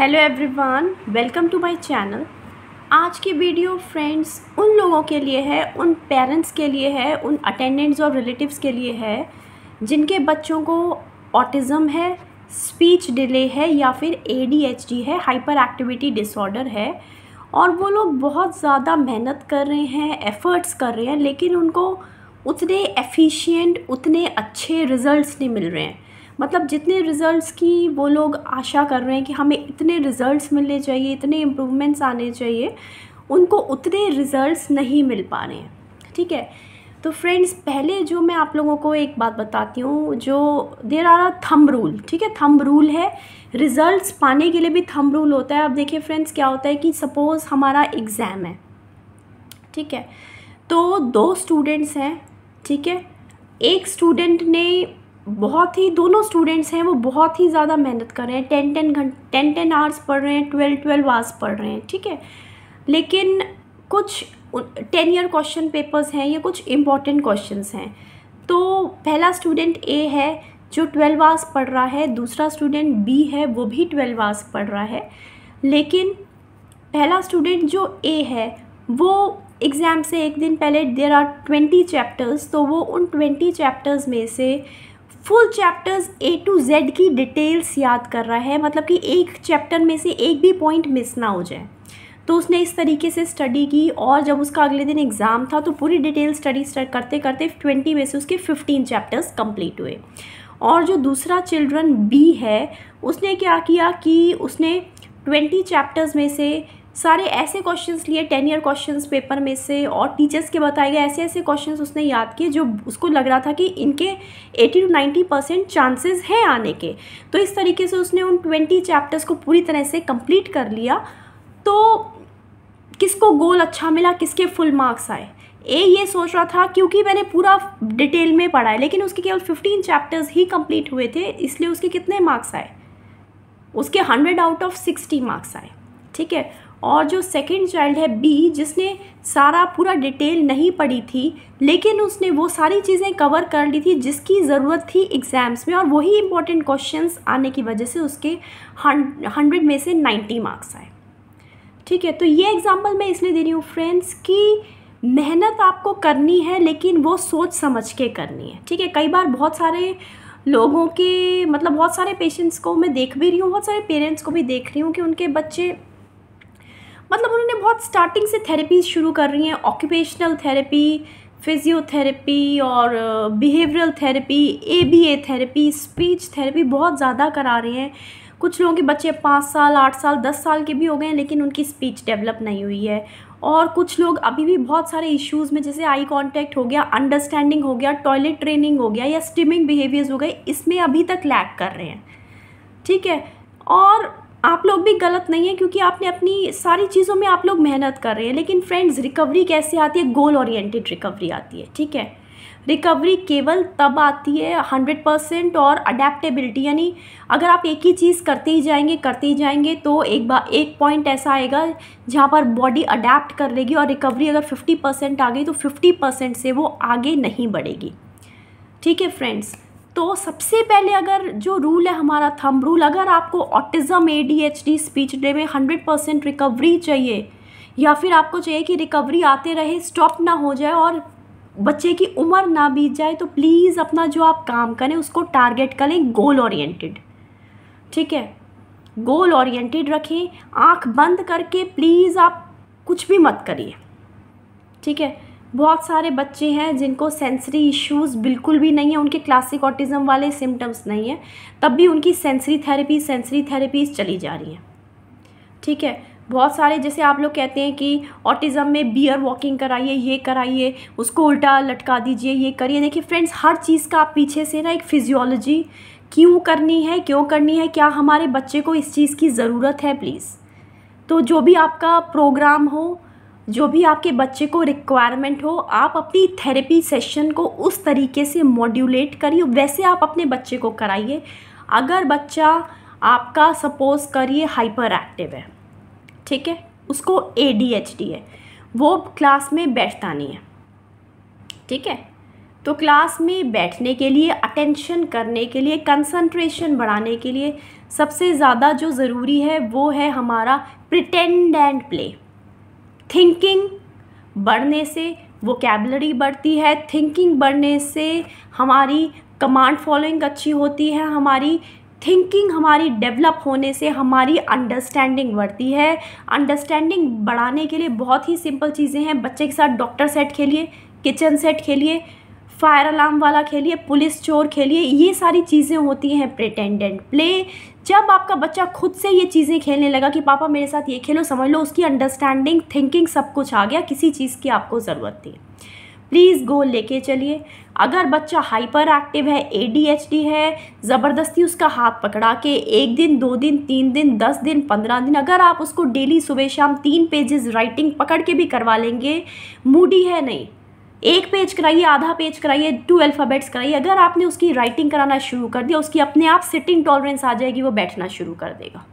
hello everyone welcome to my channel आज की video friends उन लोगों के लिए है उन पेरेंट्स के लिए है उन अटेंडेंट्स और रिलेटिव्स के लिए है जिनके बच्चों को ऑटिज़म है स्पीच डिले है या फिर एडीएचडी है हाइपर एक्टिविटी डिसऑर्डर है और वो लोग बहुत ज़्यादा मेहनत कर रहे हैं एफ़र्ट्स कर रहे हैं लेकिन उनको उतने एफिशिएंट उतने अच्छे रिज़ल्ट नहीं मिल रहे हैं मतलब जितने रिज़ल्ट्स की वो लोग आशा कर रहे हैं कि हमें इतने रिज़ल्ट्स मिलने चाहिए इतने इम्प्रूवमेंट्स आने चाहिए उनको उतने रिज़ल्ट्स नहीं मिल पा रहे हैं ठीक है तो फ्रेंड्स पहले जो मैं आप लोगों को एक बात बताती हूँ जो देर आर थम रूल ठीक है थम रूल है रिज़ल्ट्स पाने के लिए भी थम रूल होता है आप देखिए फ्रेंड्स क्या होता है कि सपोज़ हमारा एग्ज़ाम है ठीक है तो दो स्टूडेंट्स हैं ठीक है एक स्टूडेंट ने बहुत ही दोनों स्टूडेंट्स हैं वो बहुत ही ज़्यादा मेहनत कर रहे हैं टेन टेन घंट टेन टेन आवर्स पढ़ रहे हैं ट्वेल्व ट्वेल्व आवर्स पढ़ रहे हैं ठीक है लेकिन कुछ टेन ईयर क्वेश्चन पेपर्स हैं या कुछ इम्पॉर्टेंट क्वेश्चन हैं तो पहला स्टूडेंट ए है जो ट्वेल्व आवर्स पढ़ रहा है दूसरा स्टूडेंट बी है वो भी ट्वेल्व आवर्स पढ़ रहा है लेकिन पहला स्टूडेंट जो ए है वो एग्ज़ाम से एक दिन पहले देर आर ट्वेंटी चैप्टर्स तो वो उन ट्वेंटी चैप्टर्स में से full chapters A to Z की डिटेल्स याद कर रहा है मतलब कि एक चैप्टर में से एक भी पॉइंट मिस ना हो जाए तो उसने इस तरीके से स्टडी की और जब उसका अगले दिन एग्ज़ाम था तो पूरी डिटेल स्टडी करते करते ट्वेंटी में से उसके फिफ्टीन चैप्टर्स कंप्लीट हुए और जो दूसरा चिल्ड्रन बी है उसने क्या किया कि उसने ट्वेंटी चैप्टर्स में से सारे ऐसे क्वेश्चंस लिए टेन ईयर क्वेश्चंस पेपर में से और टीचर्स के बताए गए ऐसे ऐसे क्वेश्चंस उसने याद किए जो उसको लग रहा था कि इनके eighty to ninety percent chances हैं आने के तो इस तरीके से उसने उन ट्वेंटी चैप्टर्स को पूरी तरह से कंप्लीट कर लिया तो किसको गोल अच्छा मिला किसके फुल मार्क्स आए ए ये सोच रहा था क्योंकि मैंने पूरा डिटेल में पढ़ा है लेकिन उसके केवल फिफ्टीन चैप्टर्स ही कम्प्लीट हुए थे इसलिए उसके कितने मार्क्स आए उसके hundred out of sixty marks आए ठीक है और जो सेकेंड चाइल्ड है बी जिसने सारा पूरा डिटेल नहीं पढ़ी थी लेकिन उसने वो सारी चीज़ें कवर कर ली थी जिसकी ज़रूरत थी एग्ज़ाम्स में और वही इंपॉर्टेंट क्वेश्चंस आने की वजह से उसके हंड्रेड में से नाइन्टी मार्क्स आए ठीक है तो ये एग्ज़ाम्पल मैं इसलिए दे रही हूँ फ्रेंड्स कि मेहनत आपको करनी है लेकिन वो सोच समझ के करनी है ठीक है कई बार बहुत सारे लोगों के मतलब बहुत सारे पेशेंट्स को मैं देख भी रही हूँ बहुत सारे पेरेंट्स को भी देख रही हूँ कि उनके बच्चे मतलब उन्होंने बहुत स्टार्टिंग से थेरेपीज शुरू कर रही हैं ऑक्यूपेशनल थेरेपी फिजियोथेरेपी और behavioural therapy A B A therapy speech therapy बहुत ज़्यादा करा रहे हैं कुछ लोगों के बच्चे पाँच साल आठ साल दस साल के भी हो गए हैं लेकिन उनकी स्पीच डेवलप नहीं हुई है और कुछ लोग अभी भी बहुत सारे इश्यूज़ में जैसे आई कांटेक्ट हो गया अंडरस्टैंडिंग हो गया टॉयलेट ट्रेनिंग हो गया या स्टिमिंग बिहेवियर्स हो गए इसमें अभी तक लैक कर रहे हैं ठीक है और आप लोग भी गलत नहीं है क्योंकि आपने अपनी सारी चीज़ों में आप लोग मेहनत कर रहे हैं लेकिन फ्रेंड्स रिकवरी कैसे आती है गोल ओरिएंटेड रिकवरी आती है ठीक है रिकवरी केवल तब आती है हंड्रेड परसेंट और अडेप्टेबिलिटी यानी अगर आप एक ही चीज़ करते ही जाएंगे करते ही जाएंगे तो एक बार एक पॉइंट ऐसा आएगा जहाँ पर बॉडी अडेप्ट कर लेगी और रिकवरी अगर फिफ्टी परसेंट आ गई तो फिफ्टी परसेंट से वो आगे नहीं बढ़ेगी ठीक है फ्रेंड्स तो सबसे पहले अगर जो रूल है हमारा थम रूल अगर आपको autism A D H D speech day में हंड्रेड परसेंट रिकवरी चाहिए या फिर आपको चाहिए कि रिकवरी आते रहे स्टॉप ना हो जाए और बच्चे की उम्र ना बीत जाए तो प्लीज़ अपना जो आप काम करें उसको टारगेट करें गोल ओरिएंटेड ठीक है गोल ओरिएंटेड रखें आंख बंद करके प्लीज़ आप कुछ भी मत करिए ठीक है बहुत सारे बच्चे हैं जिनको सेंसरी इश्यूज़ बिल्कुल भी नहीं है उनके क्लासिक ऑटिज़म वाले सिम्टम्स नहीं हैं तब भी उनकी सेंसरी थेरेपी सेंसरी थेरेपीज चली जा रही हैं ठीक है बहुत सारे जैसे आप लोग कहते हैं कि ऑटिज़म में बियर वॉकिंग कराइए ये कराइए उसको उल्टा लटका दीजिए ये करिए देखिए फ्रेंड्स हर चीज़ का आप पीछे से ना एक फिजियोलॉजी क्यों करनी है क्यों करनी है क्या हमारे बच्चे को इस चीज़ की ज़रूरत है प्लीज़ तो जो भी आपका प्रोग्राम हो जो भी आपके बच्चे को रिक्वायरमेंट हो आप अपनी थेरेपी सेशन को उस तरीके से मॉड्यूलेट करिए वैसे आप अपने बच्चे को कराइए अगर बच्चा आपका सपोज करिए हाइपर एक्टिव है ठीक है उसको ए है वो क्लास में बैठता नहीं है ठीक है तो क्लास में बैठने के लिए अटेंशन करने के लिए कंसंट्रेशन बढ़ाने के लिए सबसे ज़्यादा जो ज़रूरी है वो है हमारा प्रिटेंड एंड प्ले थिंकिंग बढ़ने से वोकेबलरी बढ़ती है थिंकिंग बढ़ने से हमारी कमांड फॉलोइंग अच्छी होती है हमारी थिंकिंग हमारी डेवलप होने से हमारी अंडरस्टैंडिंग बढ़ती है अंडरस्टैंडिंग बढ़ाने के लिए बहुत ही सिंपल चीज़ें हैं बच्चे के साथ डॉक्टर सेट खेलिए किचन सेट खेलिए फायर अलार्म वाला खेलिए पुलिस चोर खेलिए ये सारी चीज़ें होती हैं प्रिटेंडेंट प्ले जब आपका बच्चा खुद से ये चीज़ें खेलने लगा कि पापा मेरे साथ ये खेलो समझ लो उसकी अंडरस्टैंडिंग थिंकिंग सब कुछ आ गया किसी चीज़ की आपको ज़रूरत थी प्लीज़ गोल लेके चलिए अगर बच्चा हाइपर एक्टिव है ए है ज़बरदस्ती उसका हाथ पकड़ा के एक दिन दो दिन तीन दिन दस दिन पंद्रह दिन अगर आप उसको डेली सुबह शाम तीन पेजेस राइटिंग पकड़ के भी करवा लेंगे मूडी है नहीं एक पेज कराइए आधा पेज कराइए टू अल्फ़ाबेट्स कराइए अगर आपने उसकी राइटिंग कराना शुरू कर दिया उसकी अपने आप सिटिंग टॉलरेंस आ जाएगी वो बैठना शुरू कर देगा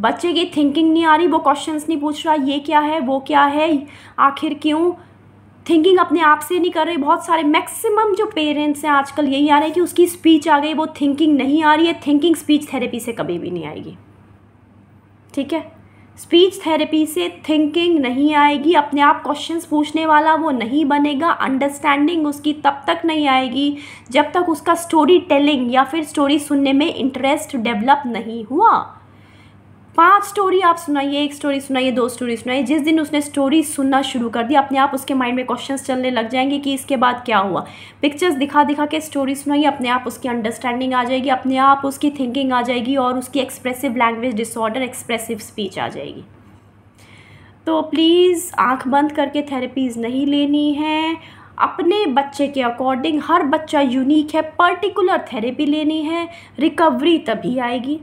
बच्चे की थिंकिंग नहीं आ रही वो क्वेश्चंस नहीं पूछ रहा ये क्या है वो क्या है आखिर क्यों थिंकिंग अपने आप से नहीं कर रहे बहुत सारे मैक्सिमम जो पेरेंट्स हैं आजकल यही आ रहे हैं कि उसकी स्पीच आ गई वो थिंकिंग नहीं आ रही है थिंकिंग स्पीच थेरेपी से कभी भी नहीं आएगी ठीक है स्पीच थेरेपी से थिंकिंग नहीं आएगी अपने आप क्वेश्चंस पूछने वाला वो नहीं बनेगा अंडरस्टैंडिंग उसकी तब तक नहीं आएगी जब तक उसका स्टोरी टेलिंग या फिर स्टोरी सुनने में इंटरेस्ट डेवलप नहीं हुआ पांच स्टोरी आप सुनाइए एक स्टोरी सुनाइए दो स्टोरी सुनाइए जिस दिन उसने स्टोरी सुनना शुरू कर दी अपने आप उसके माइंड में क्वेश्चंस चलने लग जाएंगे कि इसके बाद क्या हुआ पिक्चर्स दिखा दिखा के स्टोरी सुनाइए अपने आप उसकी अंडरस्टैंडिंग आ जाएगी अपने आप उसकी थिंकिंग आ जाएगी और उसकी expressive language disorder expressive speech आ जाएगी तो प्लीज़ आँख बंद करके थेरेपीज़ नहीं लेनी है अपने बच्चे के अकॉर्डिंग हर बच्चा यूनिक है पर्टिकुलर थेरेपी लेनी है रिकवरी तभी आएगी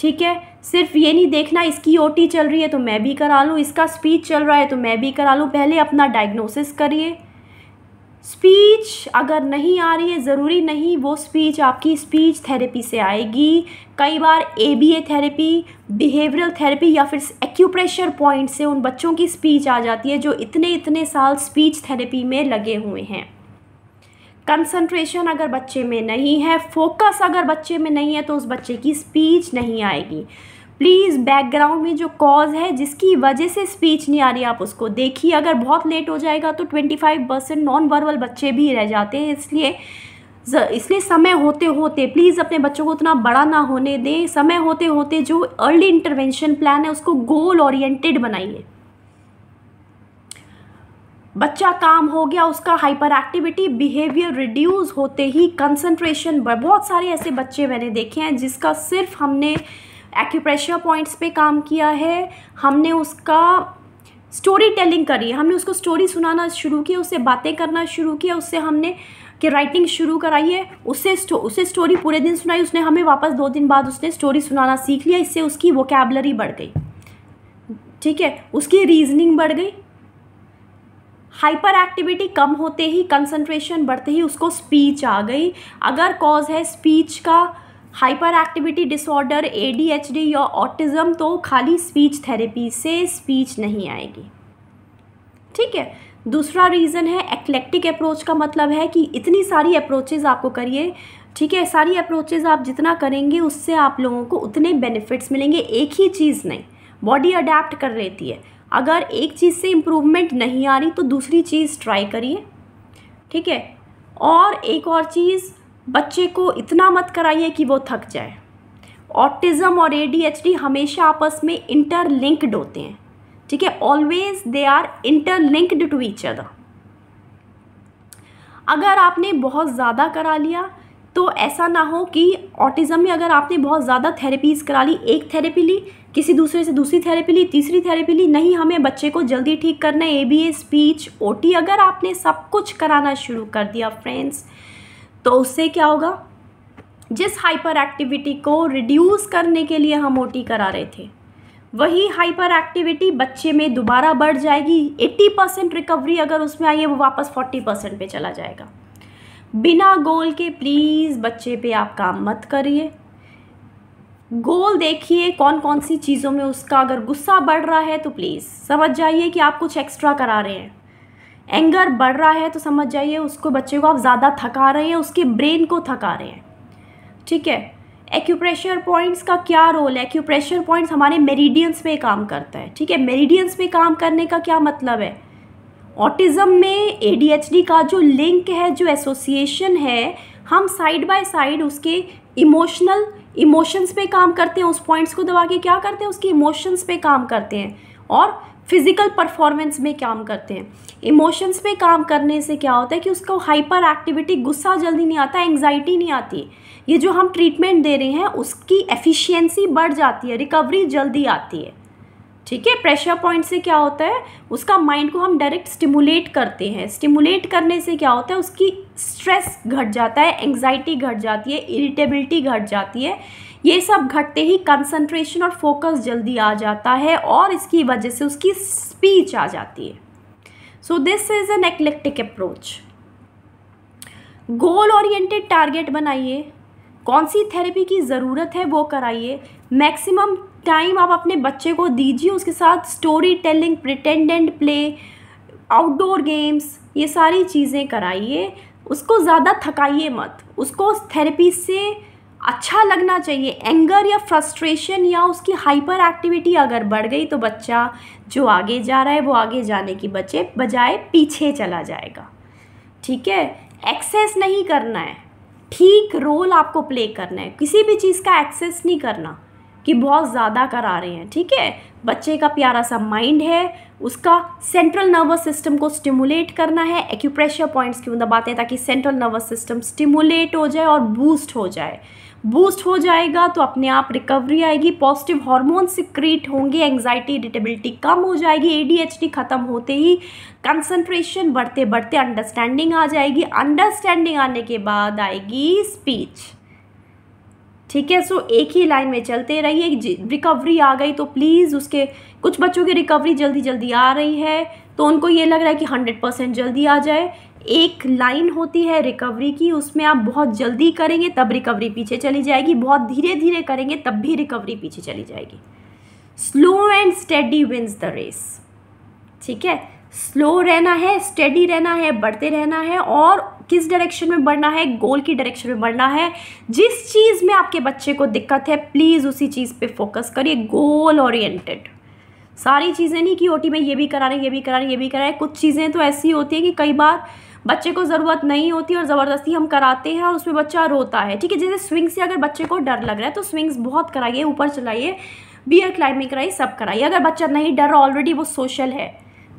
ठीक है सिर्फ ये नहीं देखना इसकी ओटी चल रही है तो मैं भी करा लूँ इसका स्पीच चल रहा है तो मैं भी करा लूँ पहले अपना डायग्नोसिस करिए स्पीच अगर नहीं आ रही है ज़रूरी नहीं वो स्पीच आपकी स्पीच थेरेपी से आएगी कई बार A B A therapy behavioural therapy या फिर एक्यूप्रेशर पॉइंट से उन बच्चों की स्पीच आ जाती है जो इतने इतने साल स्पीच थेरेपी में लगे हुए हैं कंसंट्रेशन अगर बच्चे में नहीं है फोकस अगर बच्चे में नहीं है तो उस बच्चे की स्पीच नहीं आएगी प्लीज़ बैकग्राउंड में जो कॉज है जिसकी वजह से स्पीच नहीं आ रही आप उसको देखिए अगर बहुत लेट हो जाएगा तो 25 परसेंट नॉन वर्बल बच्चे भी रह जाते हैं इसलिए इसलिए समय होते होते प्लीज़ अपने बच्चों को उतना बड़ा ना होने दें समय होते होते जो अर्ली इंटरवेंशन प्लान है उसको गोल ओरिएंटेड बनाइए बच्चा काम हो गया उसका हाइपर एक्टिविटी बिहेवियर रिड्यूस होते ही कंसंट्रेशन बहुत सारे ऐसे बच्चे मैंने देखे हैं जिसका सिर्फ हमने एक्यूप्रेशर पॉइंट्स पे काम किया है हमने उसका स्टोरी टेलिंग करी हमने उसको स्टोरी सुनाना शुरू किया उससे बातें करना शुरू किया उससे हमने कि राइटिंग शुरू कराई है उससे स्टो, उसे स्टोरी पूरे दिन सुनाई उसने हमें वापस दो दिन बाद उसने स्टोरी सुनाना सीख लिया इससे उसकी वोकेबलरी बढ़ गई ठीक है उसकी रीजनिंग बढ़ गई हाइपर एक्टिविटी कम होते ही कंसंट्रेशन बढ़ते ही उसको स्पीच आ गई अगर कॉज है स्पीच का हाइपर एक्टिविटी डिसऑर्डर डी या ऑटिज़म तो खाली स्पीच थेरेपी से स्पीच नहीं आएगी ठीक है दूसरा रीज़न है एक्लेक्टिक अप्रोच का मतलब है कि इतनी सारी अप्रोचेज़ आपको करिए ठीक है सारी अप्रोचेज़ आप जितना करेंगे उससे आप लोगों को उतने बेनिफिट्स मिलेंगे एक ही चीज़ नहीं बॉडी अडेप्ट कर लेती है अगर एक चीज़ से इम्प्रूवमेंट नहीं आ रही तो दूसरी चीज़ ट्राई करिए ठीक है और एक और चीज़ बच्चे को इतना मत कराइए कि वो थक जाए ऑटिज़म और ए हमेशा आपस में इंटरलिंक्ड होते हैं ठीक है always they are interlinked to each other अगर आपने बहुत ज़्यादा करा लिया तो ऐसा ना हो कि ऑटिज़म में अगर आपने बहुत ज़्यादा थेरेपीज़ करा ली एक थेरेपी ली किसी दूसरे से दूसरी थेरेपी ली तीसरी थेरेपी ली नहीं हमें बच्चे को जल्दी ठीक करना है A B A speech O T अगर आपने सब कुछ कराना शुरू कर दिया फ्रेंड्स तो उससे क्या होगा जिस हाइपर एक्टिविटी को रिड्यूस करने के लिए हम ओ टी करा रहे थे वही हाइपर एक्टिविटी बच्चे में दोबारा बढ़ जाएगी 80 परसेंट रिकवरी अगर उसमें आई है वो वापस 40 परसेंट पर चला जाएगा बिना गोल के प्लीज़ बच्चे पे आप काम मत करिए गोल देखिए कौन कौन सी चीज़ों में उसका अगर गुस्सा बढ़ रहा है तो प्लीज़ समझ जाइए कि आप कुछ एक्स्ट्रा करा रहे हैं एंगर बढ़ रहा है तो समझ जाइए उसको बच्चे को आप ज़्यादा थका रहे हैं उसके ब्रेन को थका रहे हैं ठीक है एक्यूप्रेशर पॉइंट्स का क्या रोल है एक्यूप्रेशर पॉइंट्स हमारे मेरिडियंस पे काम करता है ठीक है मेरिडियंस पे काम करने का क्या मतलब है ऑटिज़म में ए का जो लिंक है जो एसोसिएशन है हम साइड बाय साइड उसके इमोशनल इमोशंस पे काम करते हैं उस पॉइंट्स को दबा के क्या करते हैं उसकी इमोशंस पे काम करते हैं और फिज़िकल परफॉर्मेंस में काम करते हैं इमोशंस पे काम करने से क्या होता है कि उसको हाइपर एक्टिविटी गुस्सा जल्दी नहीं आता एंग्जाइटी नहीं आती ये जो हम ट्रीटमेंट दे रहे हैं उसकी एफिशिएंसी बढ़ जाती है रिकवरी जल्दी आती है ठीक है प्रेशर पॉइंट से क्या होता है उसका माइंड को हम डायरेक्ट स्टिमुलेट करते हैं स्टिमुलेट करने से क्या होता है उसकी स्ट्रेस घट जाता है एंग्जाइटी घट जाती है इरिटेबिलिटी घट जाती है ये सब घटते ही कंसंट्रेशन और फोकस जल्दी आ जाता है और इसकी वजह से उसकी स्पीच आ जाती है so this is an eclectic approach goal oriented target बनाइए कौन सी थेरेपी की ज़रूरत है वो कराइए मैक्सिमम टाइम आप अपने बच्चे को दीजिए उसके साथ story telling pretend and play outdoor games ये सारी चीज़ें कराइए उसको ज़्यादा थकाइए मत उसको थेरेपी से अच्छा लगना चाहिए एंगर या फ्रस्ट्रेशन या उसकी हाइपर एक्टिविटी अगर बढ़ गई तो बच्चा जो आगे जा रहा है वो आगे जाने की बचे बजाय पीछे चला जाएगा ठीक है एक्सेस नहीं करना है ठीक रोल आपको प्ले करना है किसी भी चीज़ का एक्सेस नहीं करना कि बहुत ज़्यादा करा रहे हैं ठीक है बच्चे का प्यारा सा माइंड है उसका सेंट्रल नर्वस सिस्टम को स्टिमुलेट करना है एक्यूप्रेशर पॉइंट्स क्यों दबाते हैं ताकि सेंट्रल नर्वस सिस्टम स्टिमुलेट हो जाए और बूस्ट हो जाए बूस्ट हो जाएगा तो अपने आप रिकवरी आएगी पॉजिटिव हॉर्मोन सिक्रीट होंगे एंग्जाइटी इरिटेबिलिटी कम हो जाएगी एडीएचडी ख़त्म होते ही कंसंट्रेशन बढ़ते बढ़ते अंडरस्टैंडिंग आ जाएगी अंडरस्टैंडिंग आने के बाद आएगी स्पीच ठीक है सो एक ही लाइन में चलते रहिए रिकवरी आ गई तो प्लीज़ उसके कुछ बच्चों की रिकवरी जल्दी जल्दी आ रही है तो उनको ये लग रहा है कि हंड्रेड परसेंट जल्दी आ जाए एक लाइन होती है रिकवरी की उसमें आप बहुत जल्दी करेंगे तब रिकवरी पीछे चली जाएगी बहुत धीरे धीरे करेंगे तब भी रिकवरी पीछे चली जाएगी slow and steady wins the race ठीक है स्लो रहना है स्टेडी रहना है बढ़ते रहना है और किस डायरेक्शन में बढ़ना है गोल की डायरेक्शन में बढ़ना है जिस चीज़ में आपके बच्चे को दिक्कत है प्लीज़ उसी चीज़ पे फोकस करिए गोल ओरिएंटेड सारी चीज़ें नहीं कि ओटी में ये भी करा रहे ये भी करा रहे ये भी करा रहे कुछ चीज़ें तो ऐसी होती हैं कि कई बार बच्चे को ज़रूरत नहीं होती और ज़बरदस्ती हम कराते हैं और उसमें बच्चा रोता है ठीक है जैसे स्विंग्स से अगर बच्चे को डर लग रहा है तो स्विंग्स बहुत कराइए ऊपर चलाइए बियर क्लाइंबिंग कराइए सब कराइए अगर बच्चा नहीं डर ऑलरेडी वो सोशल है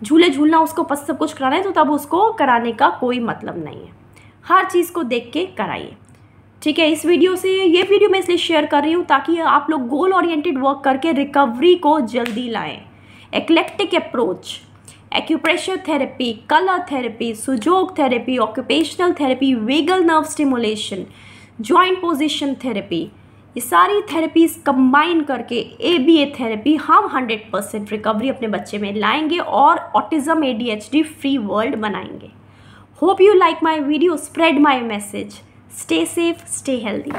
झूले झूलना उसको पस सब कुछ कराना है तो तब उसको कराने का कोई मतलब नहीं है हर चीज़ को देख के कराइए ठीक है इस वीडियो से ये वीडियो मैं इसलिए शेयर कर रही हूँ ताकि आप लोग गोल ओरिएंटेड वर्क करके रिकवरी को जल्दी लाएं eclectic approach acupressure therapy colour therapy Sujok therapy occupational therapy vagal nerve stimulation joint position therapy ये सारी थेरेपीज़ कंबाइन करके ए बी ए थेरेपी हम 100 परसेंट रिकवरी अपने बच्चे में लाएंगे और autism A D H D free world बनाएंगे hope you like my video spread my message stay safe stay healthy